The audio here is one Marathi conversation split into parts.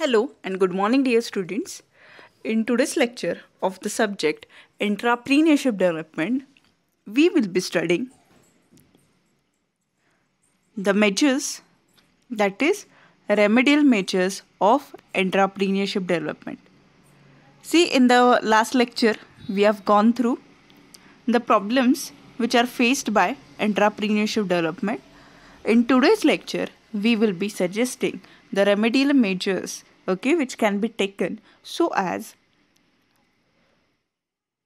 Hello and good morning, dear students. In today's lecture of the subject Entrepreneurship Development, we will be studying the measures, that is, remedial measures of entrepreneurship development. See, in the last lecture, we have gone through the problems which are faced by entrepreneurship development. In today's lecture, we will be suggesting the remedial measures okay which can be taken so as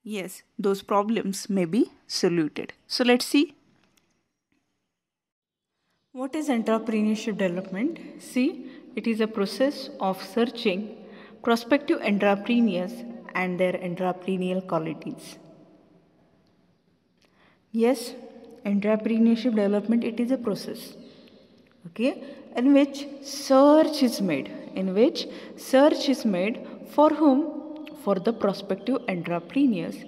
yes those problems may be soluted so let's see what is entrepreneurship development see it is a process of searching prospective entrepreneurs and their entrepreneurial qualities yes entrepreneurship development it is a process okay in which search is made, in which search is made for whom? For the prospective entrepreneurs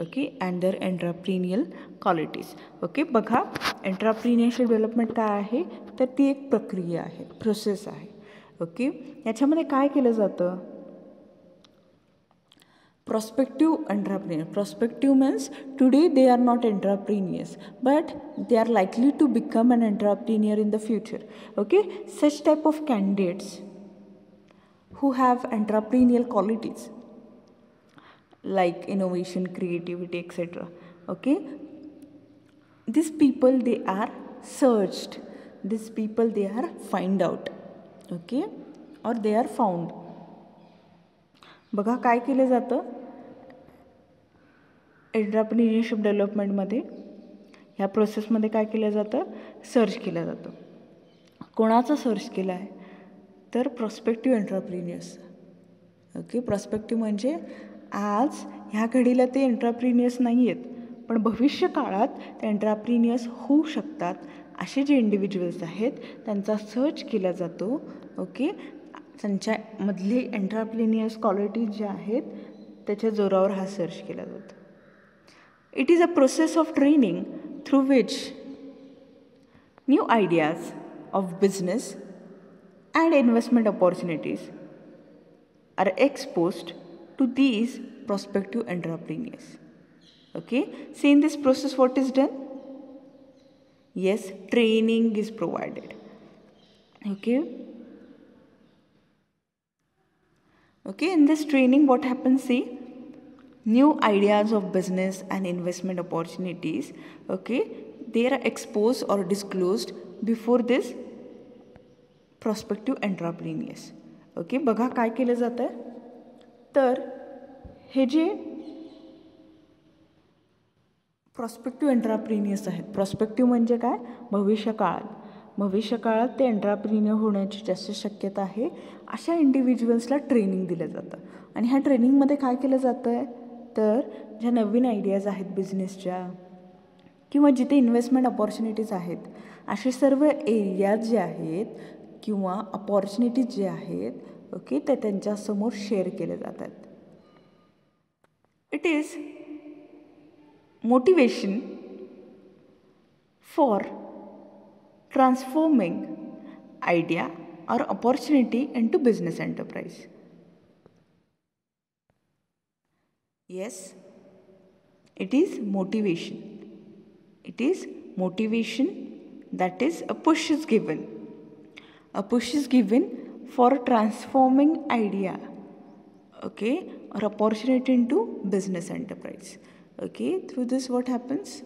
okay and their entrepreneurial qualities okay बघा एंट्राप्रिनियरशिप डेव्हलपमेंट काय आहे तर ती एक प्रक्रिया आहे प्रोसेस आहे ओके याच्यामध्ये काय केलं जातं prospective entrepreneur prospective means today they are not entrepreneurs but they are likely to become an entrepreneur in the future okay such type of candidates who have entrepreneurial qualities like innovation creativity etc okay these people they are searched these people they are find out okay or they are found बघा काय केलं जातं एंटरप्रिनियरशिप डेव्हलपमेंटमध्ये ह्या प्रोसेसमध्ये काय केलं जातं सर्च केलं जातं कोणाचं सर्च केलं आहे तर प्रॉस्पेक्टिव्ह एंटरप्रिनियर्स ओके प्रॉस्पेक्टिव्ह म्हणजे आज ह्या घडीला ते एंटरप्रिनियर्स नाही आहेत पण भविष्य काळात ते एंटरप्रिनियर्स होऊ शकतात असे जे इंडिव्हिज्युअल्स आहेत त्यांचा सर्च केला जातो ओके त्यांच्यामधली एन्ट्राप्लिनियस क्वालिटीज ज्या आहेत त्याच्या जोरावर हा सर्च केला जातो it is a process of training through which new ideas of business and investment opportunities are exposed to these prospective entrepreneurs okay seen this process what is done yes training is is okay okay okay in this training what happen see new ideas of business and investment opportunities okay they are exposed or disclosed before this prospective entrepreneurs okay बघा काय केलं जातं तर हे जे प्रॉस्पेक्टिव्ह एंट्राप्रिनियर्स आहेत प्रॉस्पेक्टिव्ह म्हणजे काय भविष्यकाळात भविष्यकाळात ते एंट्राप्रिनियर होण्याची जास्त शक्यता आहे अशा इंडिव्हिज्युअल्सला ट्रेनिंग दिलं जातं आणि ह्या ट्रेनिंगमध्ये काय केलं जातं आहे तर ज्या नवीन आयडियाज आहेत बिझनेसच्या किंवा जिथे इन्व्हेस्टमेंट अपॉर्च्युनिटीज आहेत असे सर्व एरियाज जे आहेत किंवा अपॉर्च्युनिटीज जे आहेत ओके ते त्यांच्यासमोर शेअर केले जातात it is motivation for transforming idea or opportunity into business enterprise. Yes, it is motivation. It is motivation that is a push is given. A push is given for transforming idea, okay, or opportunity into business enterprise. Okay, through this, what happens?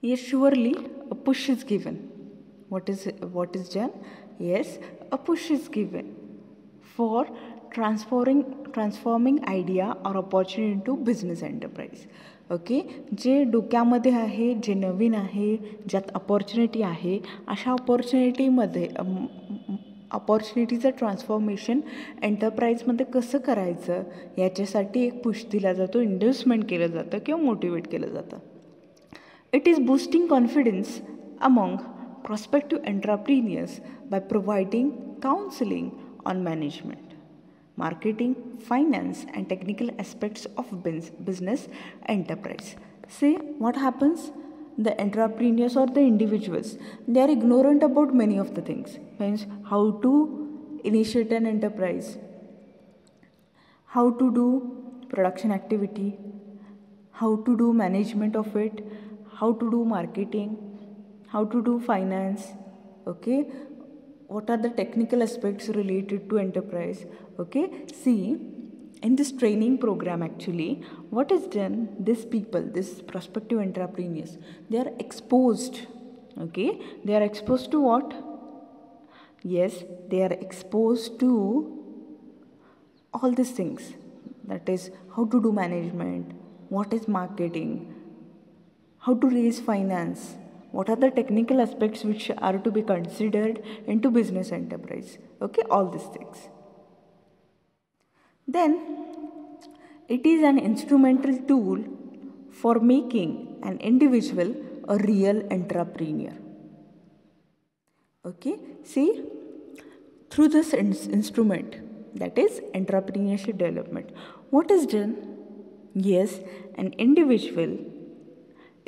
Yes, surely a push is given What is, what is done? Yes, a push is given for transforming transforming idea or opportunity into business enterprise. Okay जे डोक्यामध्ये आहे जे नवीन आहे ज्यात अपॉर्च्युनिटी आहे अशा ऑपॉर्च्युनिटीमध्ये ऑपॉर्च्युनिटीचं ट्रान्सफॉर्मेशन एंटरप्राईजमध्ये कसं करायचं याच्यासाठी एक पुश दिला जातो इन्व्हेस्टमेंट केलं जातं किंवा मोटिवेट केलं जातं it is boosting confidence among prospective entrepreneurs by providing counseling on management, marketing, finance, and technical aspects of business enterprise. See what happens? The entrepreneurs or the individuals, they are ignorant about many of the things. Means how to initiate an enterprise, how to do production activity, how to do management of it, how to do marketing, how to do finance okay what are the technical aspects related to enterprise okay see in this training program actually what is done these people this prospective entrepreneurs they are exposed okay they are exposed to what yes they are exposed to all these things that is how to do management what is marketing how to raise finance what are the technical aspects which are to be considered into business enterprise okay all these things then it is an instrumental tool for making an individual a real entrepreneur okay see through this in instrument that is entrepreneurship development what is done yes an individual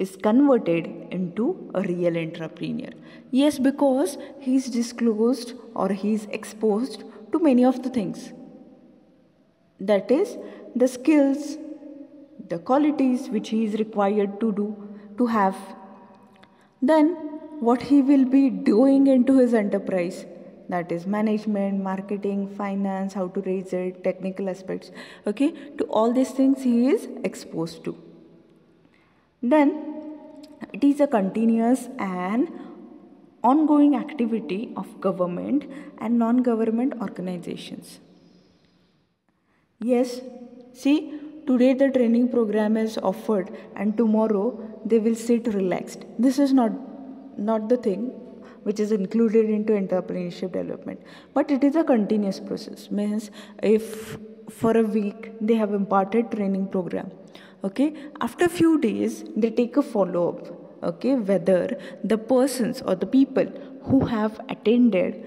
is converted into a real entrepreneur. Yes, because he's disclosed or he's exposed to many of the things. That is, the skills, the qualities which he is required to do, to have. Then, what he will be doing into his enterprise that is management marketing finance how to raise it technical aspects okay to all these things he is exposed to then it is a continuous and ongoing activity of government and non-government organizations. Yes, see today the training program is offered and tomorrow they will sit relaxed. This is not not the thing which is included into entrepreneurship development but it is a continuous process means if for a week they have imparted training program okay after few days they take a follow up okay whether the persons or the people who have attended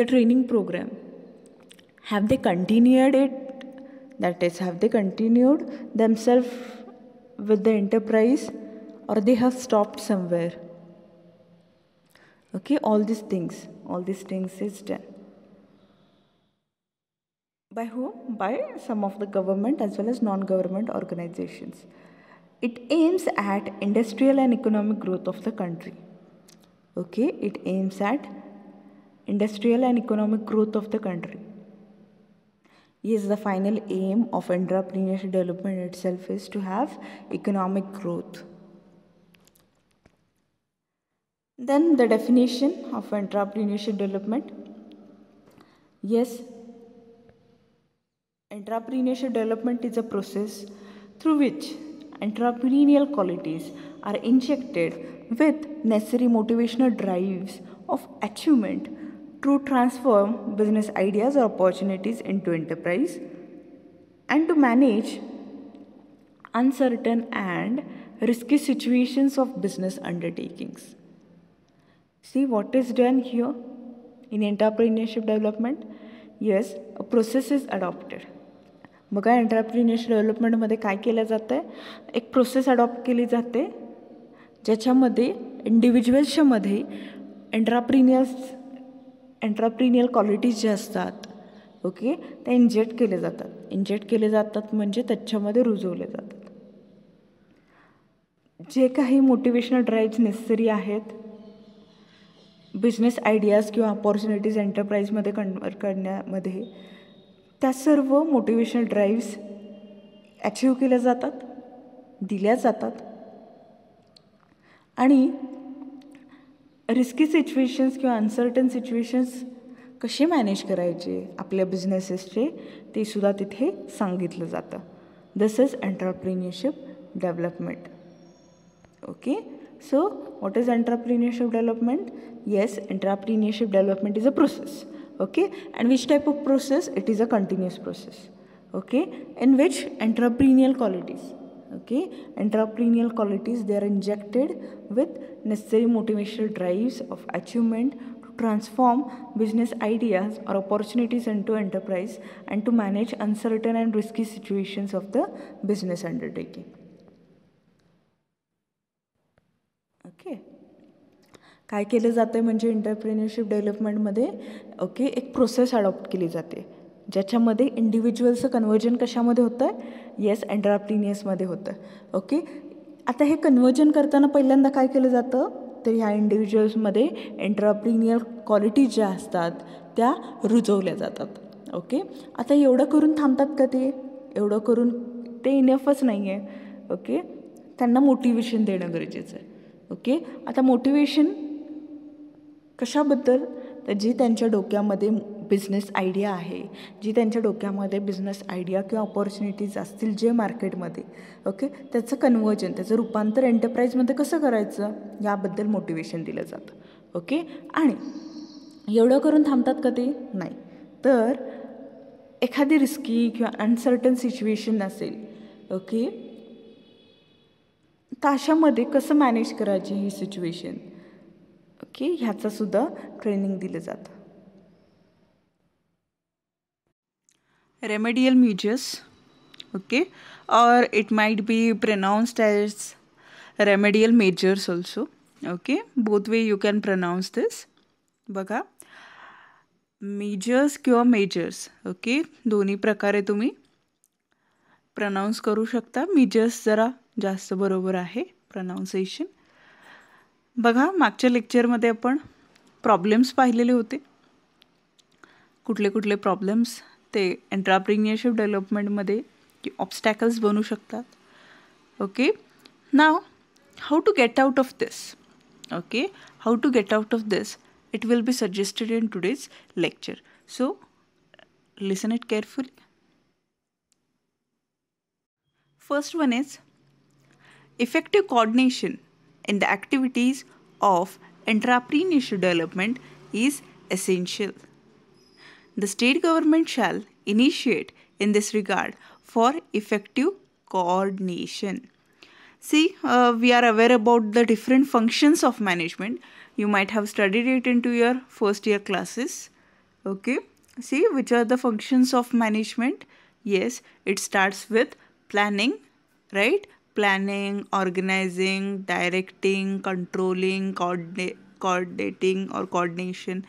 the training program have they continued it that is have they continued themselves with the enterprise or they have stopped somewhere okay all these things all these things is done by whom? By some of the government as well as non-government organizations. It aims at industrial and economic growth of the country. Okay, it aims at industrial and economic growth of the country. Yes, the final aim of entrepreneurship development itself is to have economic growth. Then the definition of entrepreneurship development. Yes, Entrepreneurship development is a process through which entrepreneurial qualities are injected with necessary motivational drives of achievement to transform business ideas or opportunities into enterprise and to manage uncertain and risky situations of business undertakings. See what is done here in entrepreneurship development? Yes, a process is adopted. बघा एंटरप्रिनेशन डेव्हलपमेंटमध्ये काय केलं जातं आहे एक प्रोसेस अडॉप्ट केली जाते ज्याच्यामध्ये इंडिव्हिज्युअल्सच्यामध्ये एंट्राप्रिनियर्स एंट्राप्रिनियल क्वालिटीज जे असतात ओके ते इंजेक्ट केले जातात इंजेक्ट केले जातात म्हणजे त्याच्यामध्ये रुजवले जातात जे काही मोटिवेशनल ड्राईव्ह नेसेसरी आहेत बिझनेस आयडियाज किंवा ऑपॉर्च्युनिटीज एंटरप्राईजमध्ये कन्वर्ट करण्यामध्ये त्या सर्व मोटिवेशनल ड्राईव्स अचीव केल्या जातात दिल्या जातात आणि रिस्की सिच्युएशन्स किंवा अनसर्टन सिच्युएशन्स कसे मॅनेज करायचे आपल्या बिझनेसेसचे ते सुद्धा तिथे सांगितलं जातं this is entrepreneurship development okay so what is entrepreneurship development yes entrepreneurship development is a process okay and which type of process it is a continuous process okay in which entrepreneurial qualities okay entrepreneurial qualities they are injected with necessary motivational drives of achievement to transform business ideas or opportunities into enterprise and to manage uncertain and risky situations of the business undertaking okay काय केलं जातं आहे म्हणजे एंटरप्रेन्युअरशिप डेव्हलपमेंटमध्ये ओके एक प्रोसेस अडॉप्ट केली जाते ज्याच्यामध्ये इंडिव्हिज्युअलचं कन्वर्जन कशामध्ये होतं आहे येस अँड्राप्टिनियसमध्ये होतं ओके आता हे कन्वर्जन करताना पहिल्यांदा काय केलं जातं तर ह्या इंडिव्हिज्युअल्समध्ये एंट्राप्रिनियल क्वालिटीज ज्या असतात त्या रुजवल्या जातात ओके आता एवढं करून थांबतात का ते एवढं करून ते इनफच नाही आहे ओके त्यांना मोटिवेशन देणं गरजेचं आहे ओके आता मोटिवेशन कशाबद्दल तर जी त्यांच्या डोक्यामध्ये बिझनेस आयडिया आहे जी त्यांच्या डोक्यामध्ये बिझनेस आयडिया किंवा ऑपॉर्च्युनिटीज असतील जे मार्केटमध्ये ओके त्याचं कन्वर्जन त्याचं रूपांतर एंटरप्राईजमध्ये कसं करायचं याबद्दल मोटिवेशन दिलं जातं ओके आणि एवढं करून थांबतात का ते नाही तर एखादी रिस्की किंवा अनसर्टन सिच्युएशन असेल ओके ताशामध्ये कसं मॅनेज करायची ही सिच्युएशन ओके सुद्धा ट्रेनिंग दिलं जात remedial measures okay or it might be pronounced as remedial measures also okay both way you can pronounce this बघा मेजर्स किंवा मेजर्स ओके दोन्ही प्रकारे तुम्ही प्रनाऊन्स करू शकता मेजर्स जरा जास्त बरोबर आहे प्रनाऊन्सेशन बघा मागच्या लेक्चरमध्ये आपण प्रॉब्लेम्स पाहिलेले होते कुठले कुठले प्रॉब्लेम्स ते एंटरप्रिनियरशिप डेव्हलपमेंटमध्ये की ऑब्स्टॅकल्स बनू शकतात okay now how to get out of this okay how to get out of this it will be suggested in today's lecture so listen it carefully first one is effective coordination in the activities of entrepreneurship development is essential. The state government shall initiate in this regard for effective coordination. See, uh, we are aware about the different functions of management. You might have studied it into your first year classes. Okay. See, which are the functions of management? Yes, it starts with planning, right? planning, organizing, directing, controlling, coordinating or coordination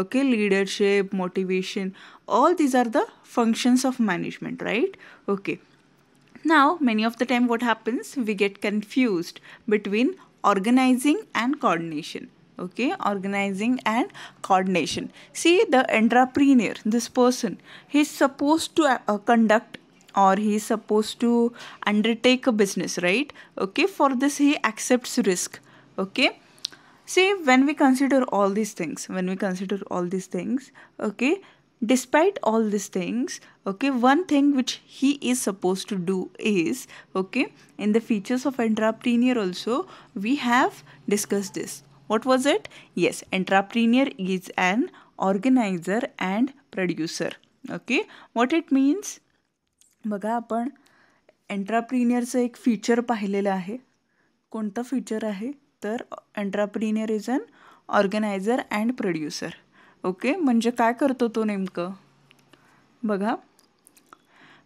okay leadership motivation all these are the functions of management right okay now many of the time what happens we get confused between organizing and coordination okay organizing and coordination see the entrepreneur this person he's supposed to uh, conduct or he is supposed to undertake a business right okay for this he accepts risk okay see when we consider all these things when we consider all these things okay despite all these things okay one thing which he is supposed to do is okay in the features of entrepreneur also we have discussed this what was it yes entrepreneur is an organizer and producer okay what it means बघा आपण एंटरप्रिनियरचं एक फीचर पाहिलेलं आहे कोणतं फीचर आहे तर entrepreneur is an organizer and producer okay म्हणजे काय करतो तो नेमकं बघा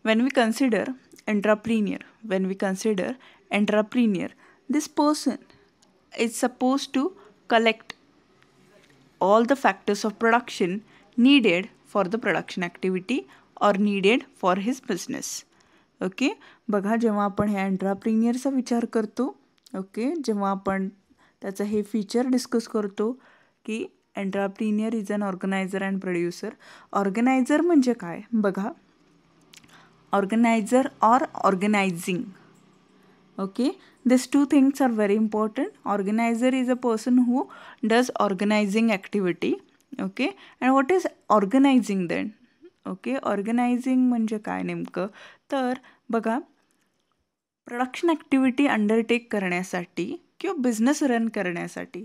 when we consider entrepreneur when we consider entrepreneur this person is suppose to collect all the factors of production needed for the production activity or needed for his business okay बघा जेव्हा आपण ह्या अँट्राप्रिनियरचा विचार करतो ओके जेव्हा आपण त्याचं हे फीचर डिस्कस करतो की entrepreneur is an organizer and producer organizer म्हणजे काय बघा organizer or organizing okay this two things are very important organizer is a person who does organizing activity okay and what is organizing then okay organizing म्हणजे काय नेमकं तर बघा प्रोडक्शन ॲक्टिव्हिटी अंडरटेक करण्यासाठी किंवा बिझनेस रन करण्यासाठी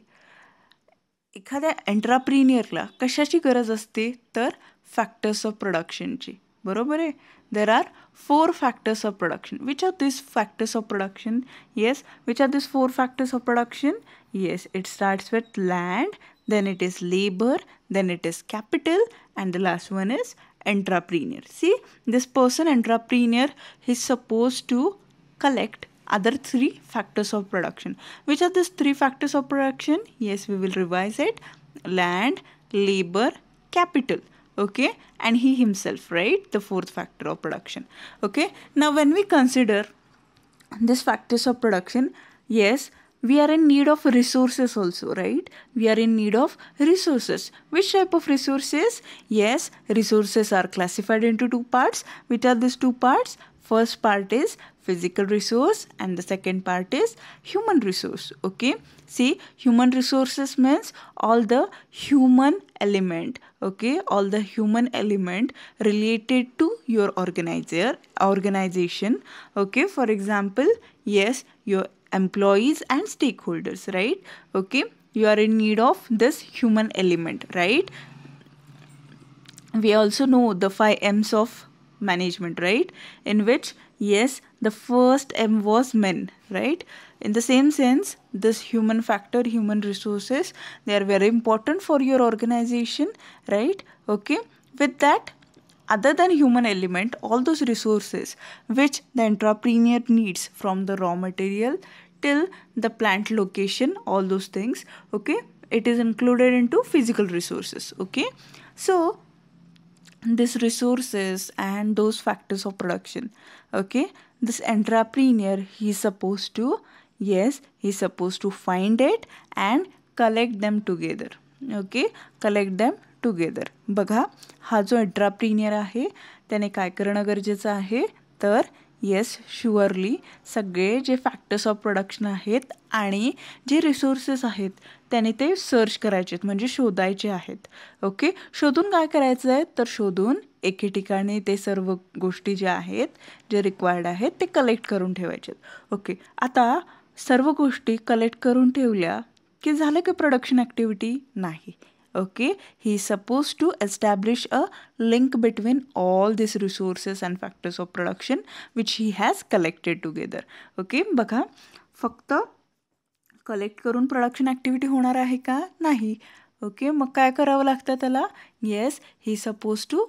एखाद्या एंटरप्रिनियरला कशाची गरज असते तर फॅक्टर्स ऑफ प्रोडक्शनची बरोबर आहे there are four factors of production which are this factors of production yes which are this four factors of production yes it starts with land then it is labour then it is capital and the last one is entrepreneur. See, this person entrepreneur is supposed to collect other three factors of production. Which are these three factors of production? Yes, we will revise it. Land, labor, capital okay and he himself right the fourth factor of production okay now when we consider this factors of production yes we are in need of resources also right we are in need of resources which type of resources yes resources are classified into two parts which are these two parts first part is physical resource and the second part is human resource okay see human resources means all the human element okay all the human element related to your organizer organization okay for example yes your employees and stakeholders right okay you are in need of this human element right we also know the five m's of management right in which yes the first m was men right in the same sense this human factor human resources they are very important for your organization right okay with that other than human element all those resources which the entrepreneur needs from the raw material till the plant location all those things okay it is included into physical resources okay so this resources and those factors of production okay this entrepreneur he is supposed to yes he is supposed to find it and collect them together okay collect them together. बघा हा जो एंट्राप्रिनियर आहे त्याने काय करणं गरजेचं आहे तर येस शुअरली सगळे जे फॅक्टर्स ऑफ प्रोडक्शन आहेत आणि जे रिसोर्सेस आहेत त्याने ते सर्च करायचे आहेत म्हणजे शोधायचे आहेत ओके शोधून काय करायचं आहे तर शोधून एके ठिकाणी ते सर्व गोष्टी ज्या आहेत जे रिक्वायर्ड आहेत ते कलेक्ट करून ठेवायचे आहेत ओके आता सर्व गोष्टी कलेक्ट करून ठेवल्या की झालं की प्रोडक्शन ॲक्टिव्हिटी नाही okay he suppose to establish a link between all this resources resources factors of production production he has collected together okay बघा फक्त कलेक्ट करून प्रोडक्शन ॲक्टिव्हिटी होणार आहे का नाही ओके मग काय करावं लागतं त्याला yes he suppose to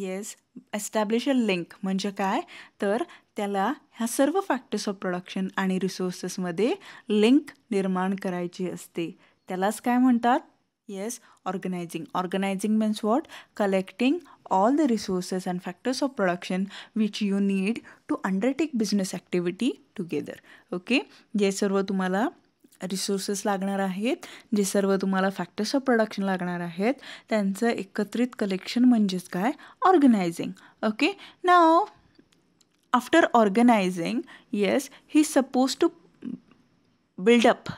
yes establish a link म्हणजे काय तर त्याला ह्या सर्व फॅक्टर्स ऑफ प्रोडक्शन आणि रिसोर्सेसमध्ये लिंक निर्माण करायची असते त्यालाच काय म्हणतात Yes, organizing. Organizing means what? Collecting all the resources and factors of production which you need to undertake business activity together. Okay, जे सर्व तुम्हाला रिसोर्सेस लागणार आहेत जे सर्व तुम्हाला फॅक्टर्स ऑफ प्रोडक्शन लागणार आहेत त्यांचं एकत्रित कलेक्शन म्हणजेच काय Now, okay organizing, after he is supposed to build up.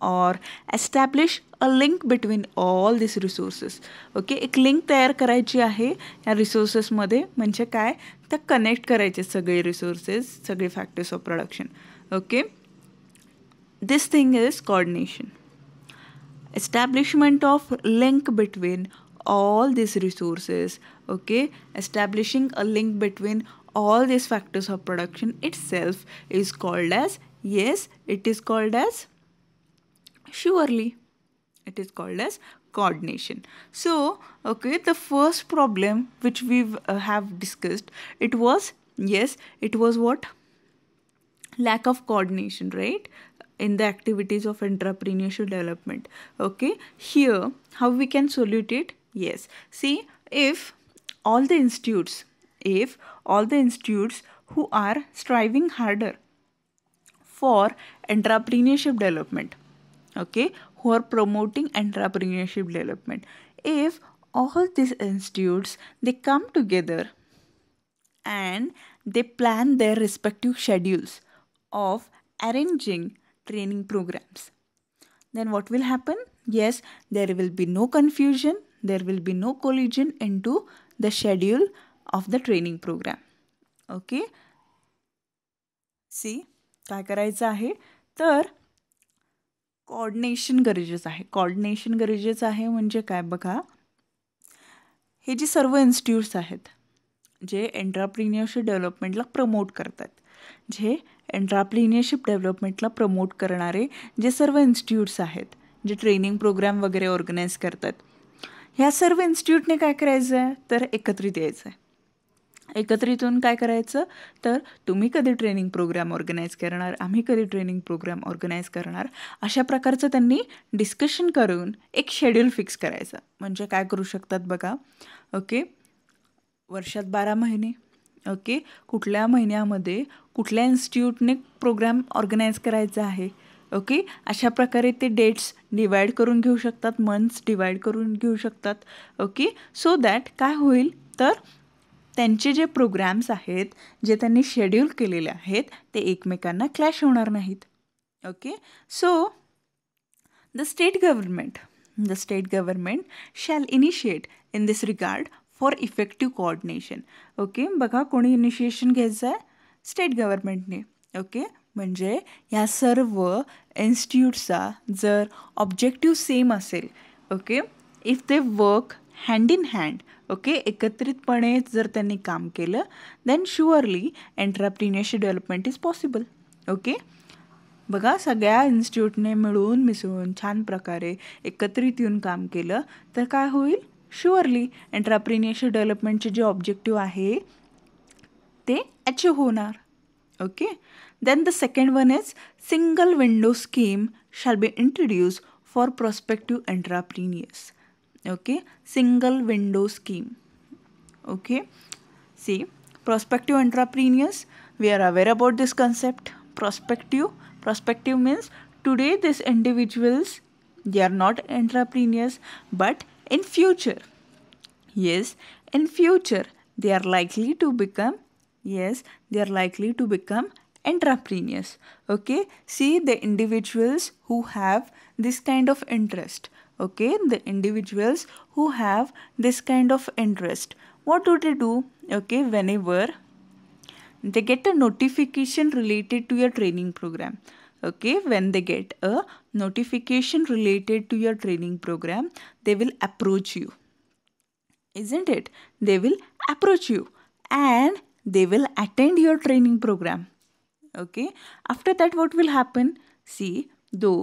or establish a link between all these resources okay link link तयार करायची resources. या रिसोर्सेसमध्ये म्हणजे काय त्या कनेक्ट करायचे सगळे रिसोर्सेस सगळे factors of production. Okay, this thing is coordination. establishment of link between all these resources okay establishing a link between all these factors of production itself is called as yes it is called as surely it is called as coordination so okay the first problem which we uh, have discussed it was yes it was what lack of coordination right in the activities of entrepreneurship development okay here how we can solute it yes see if all the institutes if all the institutes who are striving harder for entrepreneurship development okay who are promoting entrepreneurship development if all these institutes they come together and they plan their respective schedules of arranging training programs then what will happen yes there will be no confusion there will be no collision into the schedule of the training program okay see काय करायचं आहे तर कॉर्डिनेशन गरजेचं आहे कॉर्डिनेशन गरजेचं आहे म्हणजे काय बघा हे जे सर्व इन्स्टिट्यूट्स आहेत जे एंट्राप्रिनियरशिप डेव्हलपमेंटला प्रमोट करतात जे एंट्राप्रिनियरशिप डेव्हलपमेंटला प्रमोट करणारे जे सर्व इन्स्टिट्यूट्स आहेत जे ट्रेनिंग प्रोग्राम वगैरे ऑर्गनाईज करतात ह्या सर्व इन्स्टिट्यूटने काय करायचं आहे तर एकत्रित यायचं आहे एकत्रितून काय करायचं तर तुम्ही कधी ट्रेनिंग प्रोग्राम ऑर्गनाईज करणार आम्ही कधी ट्रेनिंग प्रोग्राम ऑर्गनाईज करणार अशा प्रकारचं त्यांनी डिस्कशन करून एक शेड्यूल फिक्स करायचं म्हणजे काय करू शकतात बघा ओके वर्षात बारा महिने ओके कुठल्या महिन्यामध्ये कुठल्या इन्स्टिट्यूटने प्रोग्राम ऑर्गनाईज करायचा आहे ओके अशा प्रकारे ते डेट्स डिवाईड करून घेऊ शकतात मंथ्स डिवाईड करून घेऊ शकतात ओके सो दॅट काय होईल तर त्यांचे जे प्रोग्रॅम्स आहेत जे त्यांनी शेड्यूल केलेले आहेत ते एकमेकांना क्लॅश होणार नाहीत okay so the state government the state government shall initiate in this regard for effective coordination okay बघा कोणी इनिशिएशन घ्यायचं आहे स्टेट गव्हर्मेंटने ओके म्हणजे ह्या सर्व इन्स्टिट्यूटचा जर ऑब्जेक्टिव्ह सेम असेल okay if they work hand in hand okay एकत्रितपणे जर त्यांनी काम केलं then surely entrepreneurship development is possible okay बघा सगळ्या इन्स्टिट्यूटने मिळून मिसळून छान प्रकारे एकत्रित येऊन काम केलं तर काय होईल शुअरली एंट्राप्रिनियरशी डेव्हलपमेंटचे जे ऑब्जेक्टिव्ह आहे ते अचीव होणार okay then the second one is single window scheme shall be introduce for prospective entrepreneurs okay single window scheme okay see prospective entrepreneurs we are aware about this concept prospective prospective means today these individuals they are not entrepreneurs but in future yes in future they are likely to become yes they are likely to become entrepreneurs okay see the individuals who have this kind of interest okay the individuals who have this kind of interest what do they do okay whenever they get a notification related to your training program okay when they get a notification related to your training program they will approach you isn't it they will approach you and they will attend your training program okay after that what will happen see though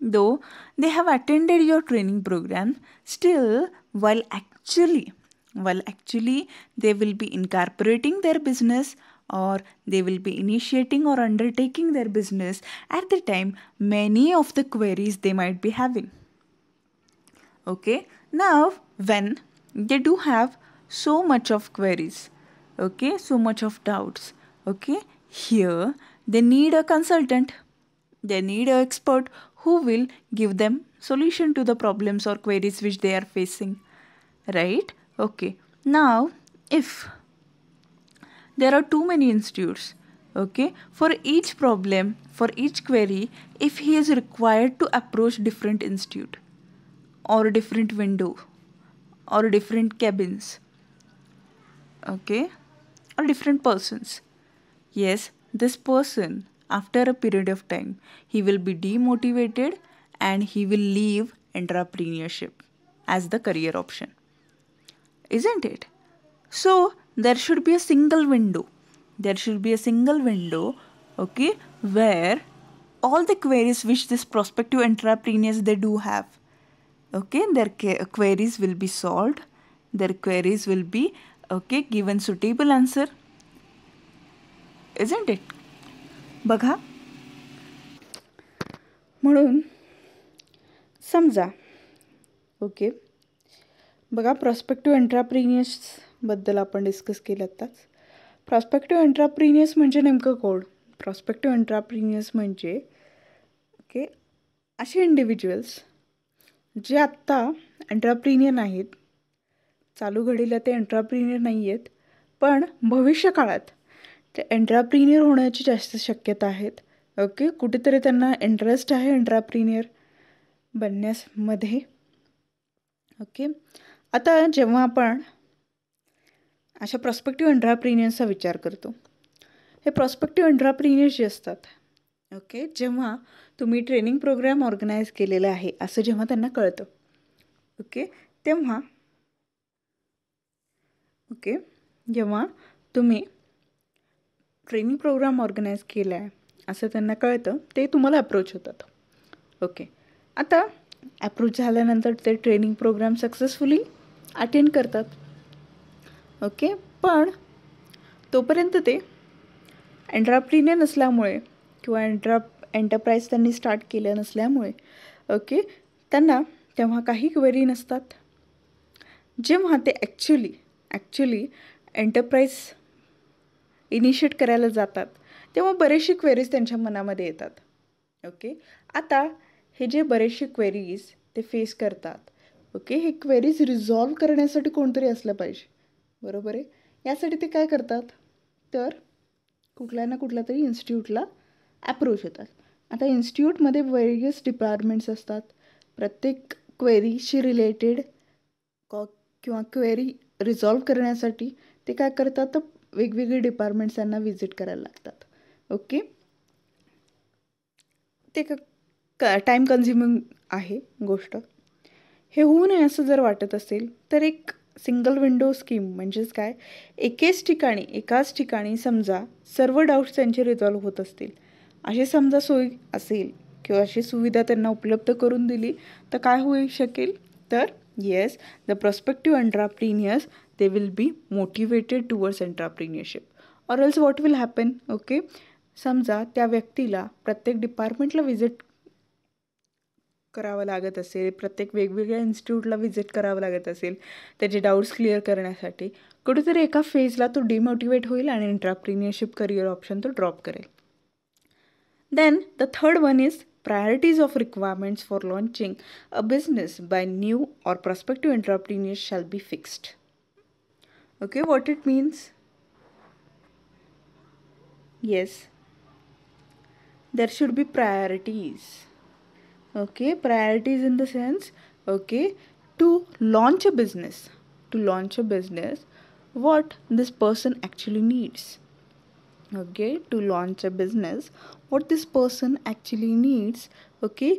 Though they have attended your training program, still while actually while actually they will be incorporating their business or they will be initiating or undertaking their business at the time many of the queries they might be having okay now when they do have so much of queries okay so much of doubts okay here they need a consultant they need an expert who will give them solution to the problems or queries which they are facing. Right? Okay. Now, if there are too many institutes, okay, for each problem, for each query, if he is required to approach different institute or different window or different cabins, okay, or different persons. Yes, this person after a period of time. He will be demotivated and he will leave entrepreneurship as the career option. Isn't it? So, there should be a single window. There should be a single window, okay, where all the queries which this prospective entrepreneurs they do have okay their uh, queries will be solved their queries will be okay given suitable answer isn't it बघा म्हणून समजा ओके बघा प्रॉस्पेक्टिव्ह बद्दल आपण डिस्कस केलं आत्ताच प्रॉस्पेक्टिव्ह एंट्राप्रिनियर्स म्हणजे नेमकं कोण प्रॉस्पेक्टिव्ह एंट्राप्रिनियर्स म्हणजे ओके असे इंडिव्हिज्युअल्स जे आत्ता एंट्राप्रिनियर नाहीत चालू घडीला ते एंट्राप्रिनियर नाही आहेत पण भविष्यकाळात ते एंट्राप्रिनियर होण्याची जास्त शक्यता आहेत ओके कुठेतरी त्यांना इंटरेस्ट आहे एंट्राप्रिनियर बनण्यासमध्ये ओके आता जेव्हा आपण अशा प्रॉस्पेक्टिव्ह एंट्राप्रिनियर्सचा विचार करतो हे प्रॉस्पेक्टिव्ह एंट्राप्रिनियर्स जे असतात ओके जेव्हा तुम्ही ट्रेनिंग प्रोग्राम ऑर्गनाईज केलेला आहे असं जेव्हा त्यांना कळतं ओके तेव्हा ओके जेव्हा तुम्ही ट्रेनिंग प्रोग्राम ऑर्गनाईज केला आहे असं त्यांना कळतं ते तुम्हाला अप्रोच होतात ओके आता अप्रोच झाल्यानंतर ते ट्रेनिंग प्रोग्राम सक्सेसफुली अटेंड करतात ओके पण तोपर्यंत ते एन्ट्राप्रिने नसल्यामुळे किंवा एन्ट्रा एंटरप्राईज त्यांनी स्टार्ट केलं नसल्यामुळे ओके त्यांना तेव्हा काही क्वेरी नसतात जेव्हा ते ॲक्च्युली ॲक्च्युली एंटरप्राईज इनिशिएट करायला जातात तेव्हा बरेचसे क्वेरीज त्यांच्या मनामध्ये येतात ओके आता हे जे बरेचसे क्वेरीज ते फेस करतात ओके हे क्वेरीज रिझॉल्व करण्यासाठी कोणतरी असलं पाहिजे बरोबर आहे यासाठी ते काय करतात तर कुठल्या ना कुठल्या तरी इन्स्टिट्यूटला ॲप्रोच होतात आता इन्स्टिट्यूटमध्ये वेरियस डिपार्टमेंट्स असतात प्रत्येक क्वेरीशी रिलेटेड कॉ किंवा क्वेरी रिझॉल्व करण्यासाठी ते काय करतात तर वेगवेगळे डिपार्टमेंट्स त्यांना व्हिजिट करायला लागतात ओके ते का क टाईम कन्झ्युमिंग आहे गोष्ट हे होऊ नये असं जर वाटत असेल तर एक सिंगल विंडो स्कीम म्हणजेच काय एकेच ठिकाणी एकाच ठिकाणी समजा सर्व डाऊट्स त्यांचे रिझॉल्व्ह होत असतील अशी समजा सोय असेल किंवा अशी सुविधा त्यांना उपलब्ध करून दिली तर काय होऊ शकेल तर yes the prospective entrepreneurs they will be motivated towards entrepreneurship or else what will happen okay समजा त्या व्यक्तीला प्रत्येक डिपार्टमेंटला व्हिजिट करावं लागत असेल प्रत्येक वेगवेगळ्या इन्स्टिट्यूटला व्हिजिट करावं लागत असेल त्याचे डाऊट्स क्लिअर करण्यासाठी कुठेतरी एका फेजला तो डिमोटिवेट होईल आणि इंट्राप्रिनियरशिप करिअर ऑप्शन तो ड्रॉप करेल then the third one is priorities of requirements for launching a business by new or prospective entrepreneurs shall be fixed okay what it means yes there should be priorities okay priorities in the sense okay to launch a business to launch a business what this person actually needs okay to launch a business what this person actually needs okay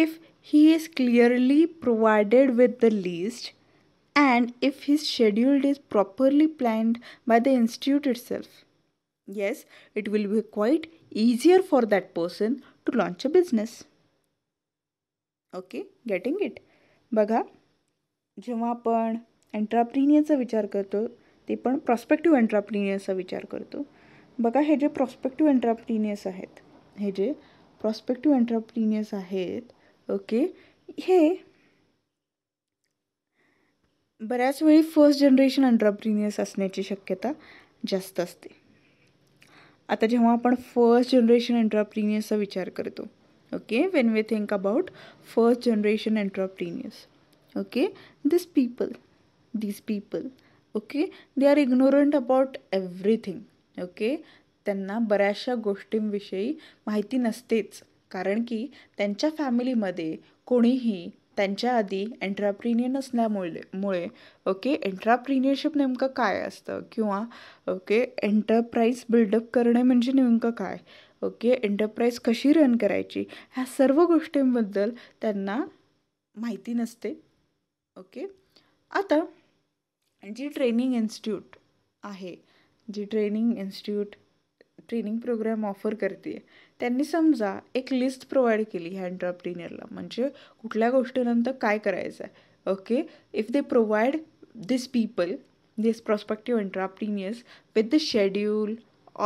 if he is clearly provided with the list and if his schedule is properly planned by the institute itself. Yes, it will be quite easier for that person to launch a business. Okay getting it बघा जेव्हा आपण एंटरप्रिनियरचा विचार करतो ते पण प्रॉस्पेक्टिव्ह एंटरप्रिनियरचा विचार करतो बघा हे जे प्रॉस्पेक्टिव्ह एंटरप्रिनियर्स आहेत हे जे प्रॉस्पेक्टिव्ह एंटरप्रिनियर्स आहेत ओके हे बऱ्याच वेळी फर्स्ट जनरेशन अंटरप्रिनियर्स असण्याची शक्यता जास्त असते आता जेव्हा आपण फर्स्ट जनरेशन एंटरप्रिनियर्सचा विचार करतो okay when we think about first generation entrepreneurs okay this people this people okay they are ignorant about everything okay त्यांना बऱ्याचशा गोष्टींविषयी माहिती नसतेच कारण की त्यांच्या फॅमिलीमध्ये कोणीही त्यांच्या आधी एंट्राप्रिनियर नसल्यामुळे मुळे ओके एंट्राप्रिनियरशिप नेमकं काय असतं किंवा ओके एंटरप्राईज बिल्डअप करणे म्हणजे नेमकं काय ओके एंटरप्राईज कशी रन करायची ह्या सर्व गोष्टींबद्दल त्यांना माहिती नसते ओके आता जी ट्रेनिंग इन्स्टिट्यूट आहे जी training institute training program offer करते आहे त्यांनी समजा एक लिस्ट प्रोव्हाइड केली हँडड्रॉप डिनरला म्हणजे कुठल्या गोष्टीनंतर काय करायचं आहे okay if they provide this people this prospective entrepreneurs with the schedule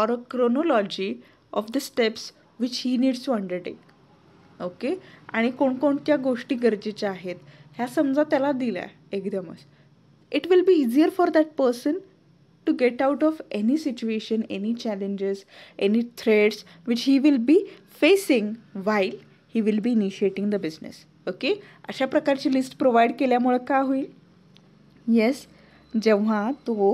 or a chronology of the steps which he needs to undertake okay आणि कोणकोणत्या गोष्टी गरजेच्या आहेत ह्या समजा त्याला दिल्या एकदमच it will be easier for that person to get out of any situation, any challenges, any threats which he will be facing while he will be initiating the business. Okay अशा प्रकारची लिस्ट प्रोव्हाइड केल्यामुळं का होईल येस जेव्हा तो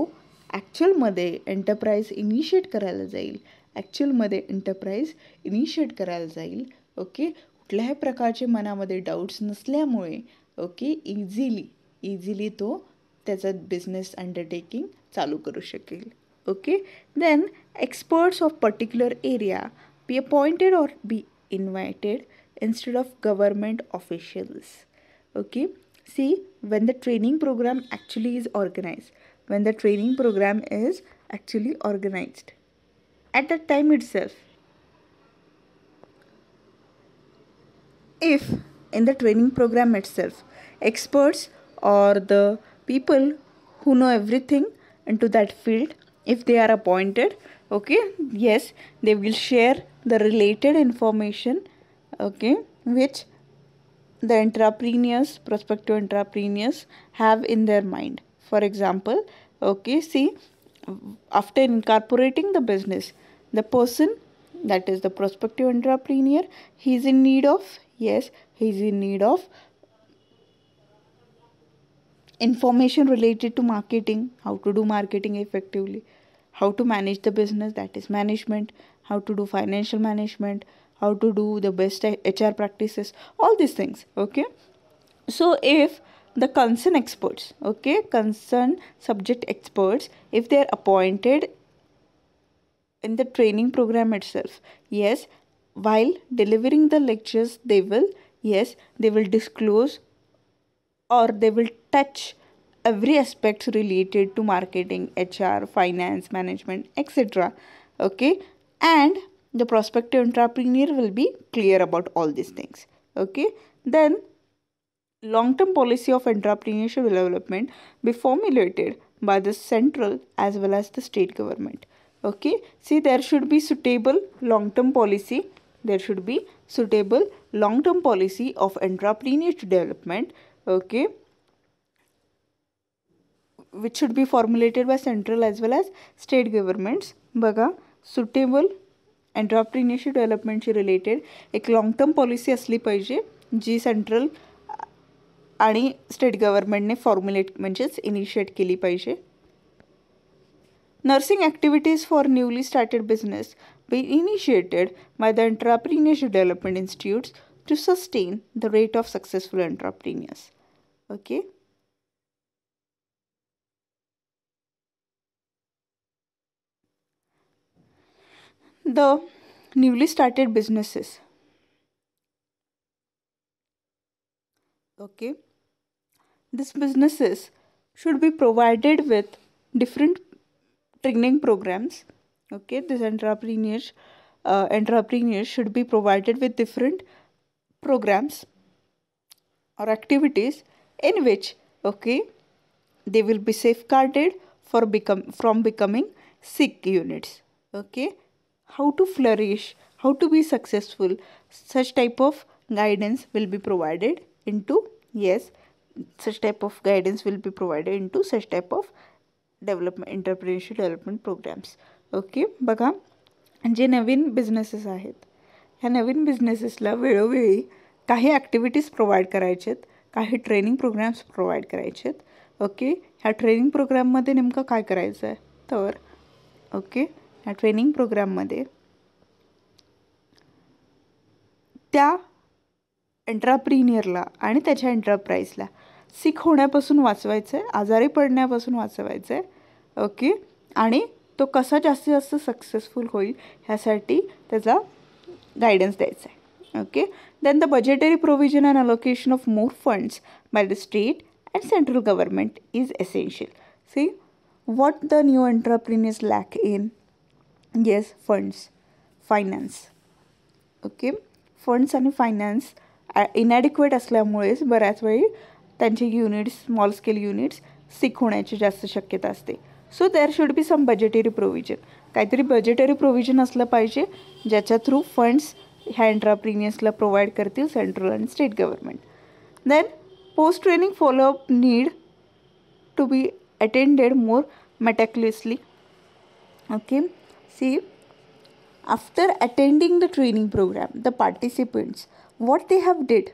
ॲक्च्युअलमध्ये एंटरप्राईज इनिशिएट करायला जाईल ॲक्च्युअलमध्ये एंटरप्राईज इनिशिएट करायला जाईल ओके कुठल्याही प्रकारचे मनामध्ये डाऊट्स नसल्यामुळे ओके इझिली इझिली तो त्याचं बिझनेस अंडरटेकिंग चालू करू शकेल okay then experts of particular area be appointed or be invited instead of government officials okay see when the training program actually is organise when the training program is actually organised at the time itself if in the training program itself experts or the people who know everything into that field if they are appointed okay yes they will share the related information okay which the entrepreneurs prospective entrepreneurs have in their mind for example okay see after incorporating the business the person that is the prospective entrepreneur he is in need of yes he is in need of information related to marketing how to do marketing effectively how to manage the business that is management how to do financial management how to do the best hr practices all these things okay so if the concern experts okay concern subject experts if they are appointed in the training program itself yes while delivering the lectures they will yes they will disclose or they will touch every aspect related to marketing, HR, finance, management, etc. Okay, and the prospective entrepreneur will be clear about all these things. Okay, then long term policy of entrepreneurship development be formulated by the central as well as the state government. Okay, see, there should be suitable long term policy. There should be suitable long term policy of entrepreneurship development. Okay, which should be formulated by central as well as state governments baga suitable entrepreneurship development related a long term policy policy असली G central central state government ne formulate म्हणजेच initiate keli पाहिजे nursing activities for newly started business be initiated by the entrepreneurship development institutes to sustain the rate of successful entrepreneurs okay the newly started businesses. Okay, these businesses should be provided with different training programs. Okay, these entrepreneurs, uh, entrepreneurs should be provided with different programs or activities in which okay they will be safeguarded for become from becoming sick units okay how to flourish how to be successful such type of guidance will be provided into yes such type of guidance will be provided into such type of development entrepreneur development programs okay बघा जे नवीन बिझनेसेस आहेत ह्या नवीन बिझनेसेसला वेळोवेळी काही ॲक्टिव्हिटीज प्रोव्हाइड करायचे आहेत काही ट्रेनिंग प्रोग्राम्स प्रोव्हाइड करायचे आहेत ओके ह्या ट्रेनिंग प्रोग्राममध्ये नेमकं काय करायचं आहे तर ओके ट्रेनिंग प्रोग्राममध्ये त्या एंटरप्रिनियरला आणि त्याच्या एंटरप्राईजला सिक होण्यापासून वाचवायचं आहे आजारी पडण्यापासून वाचवायचं आहे ओके आणि तो कसा जास्तीत जास्त सक्सेसफुल होईल ह्यासाठी त्याचा गायडन्स द्यायचा आहे okay then the budgetary provision and allocation of more funds by the state and central government is essential see what the new entrepreneurs lack in yes funds finance okay funds आणि फायनान्स इनॲडिक्वेट असल्यामुळेच बऱ्याच वेळी त्यांचे units small scale units sick होण्याची जास्त शक्यता असते so there should be some budgetary provision काहीतरी बजेटरी प्रोव्हिजन असलं पाहिजे ज्याच्या थ्रू फंड्स ह्या एंटरप्रिनियर्सला प्रोव्हाइड करतील central and state government then post training follow up need to be attended more meticulously okay See, after attending the training program, the participants, what they have did,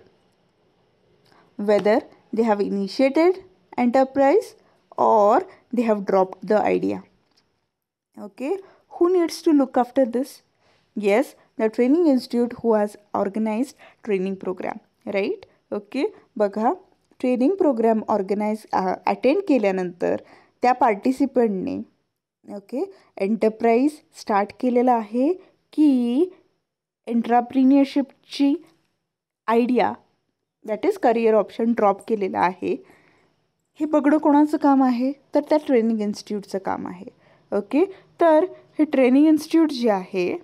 whether they have initiated enterprise or they have dropped the idea. Okay, who needs to look after this? Yes, the training institute who has organized training program, right? Okay, बघा ट्रेनिंग प्रोग्राम ऑर्गनाइज अटेंड केल्यानंतर त्या पार्टिसिपंटने ओके एंटरप्राईज स्टार्ट केलेलं आहे की एंट्राप्रिनियरशिपची idea that is career option drop केलेलं आहे हे बघणं कोणाचं काम आहे तर त्या ट्रेनिंग इन्स्टिट्यूटचं काम आहे ओके तर हे ट्रेनिंग इन्स्टिट्यूट जे आहे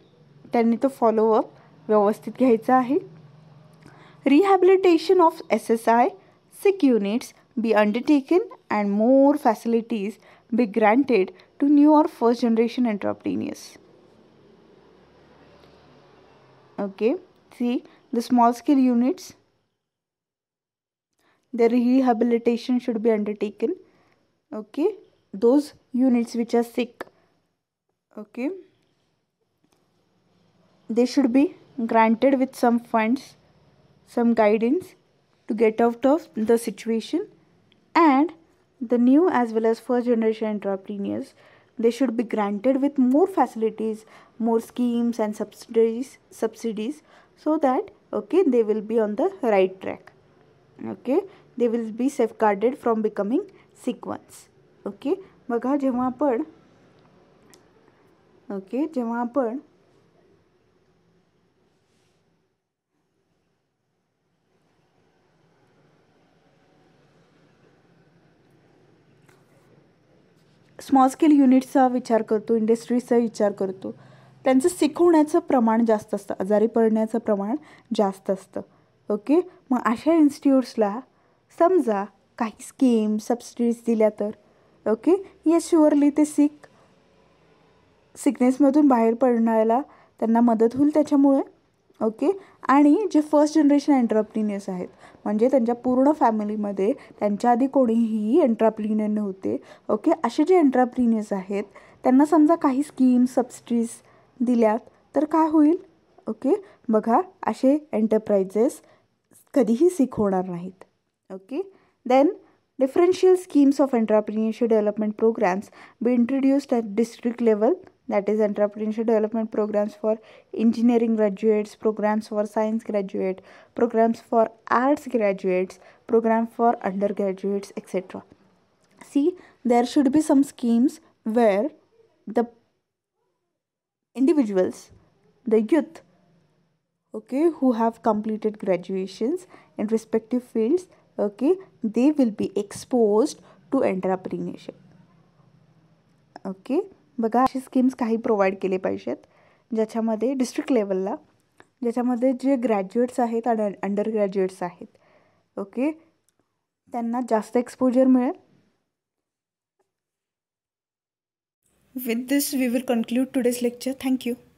त्यांनी तो फॉलोअप व्यवस्थित घ्यायचा आहे rehabilitation of S S I sick units be undertaken and more facilities be granted to new or first generation entrepreneurs. Okay, see the small scale units, Their rehabilitation should be undertaken. Okay, those units which are sick, okay, they should be granted with some funds, some guidance to get out of the situation and the new as well as first generation entrepreneurs they should be granted with more facilities more schemes and subsidies subsidies so that okay they will be on the right track okay they will be safeguarded from becoming sick ones okay बघा जेव्हा आपण ओके जेव्हा आपण स्मॉल स्केल युनिट्सचा विचार करतो इंडस्ट्रीजचा विचार करतो त्यांचं शिकवण्याचं प्रमाण जास्त असतं आजारी पडण्याचं प्रमाण जास्त असतं ओके मग अशा इन्स्टिट्यूट्सला समजा काही स्कीम सबसिडीज दिल्या तर ओके या शुअरली ते सिक सिकनेसमधून बाहेर पडण्याला त्यांना मदत होईल त्याच्यामुळे ओके आणि जे फर्स्ट जनरेशन एंटरप्रिनियर्स आहेत म्हणजे त्यांच्या पूर्ण फॅमिलीमध्ये त्यांच्या आधी कोणीही एंटरप्रिनियर नव्हते ओके असे जे एंटरप्रिनियर्स आहेत त्यांना समजा काही स्कीम सबसिडीज दिल्यात तर काय होईल ओके बघा असे एंटरप्राइजेस कधीही सिक होणार नाहीत okay then differential schemes of entrepreneurship development programs be introduced at district level that is entrepreneurship development programs for engineering graduates programs for science graduate programs for arts graduates program for undergraduates etc see there should be some schemes where the individuals the youth okay who have completed graduations in respective fields okay they will be exposed to entrepreneurship okay बघा अशी स्कीम्स काही प्रोव्हाइड केले पाहिजेत ज्याच्यामध्ये डिस्ट्रिक्ट लेवलला ज्याच्यामध्ये जे ग्रॅज्युएट्स आहेत आणि अंडर ग्रॅज्युएट्स आहेत ओके त्यांना जास्त एक्सपोजर मिळेल with this we will conclude today's lecture thank you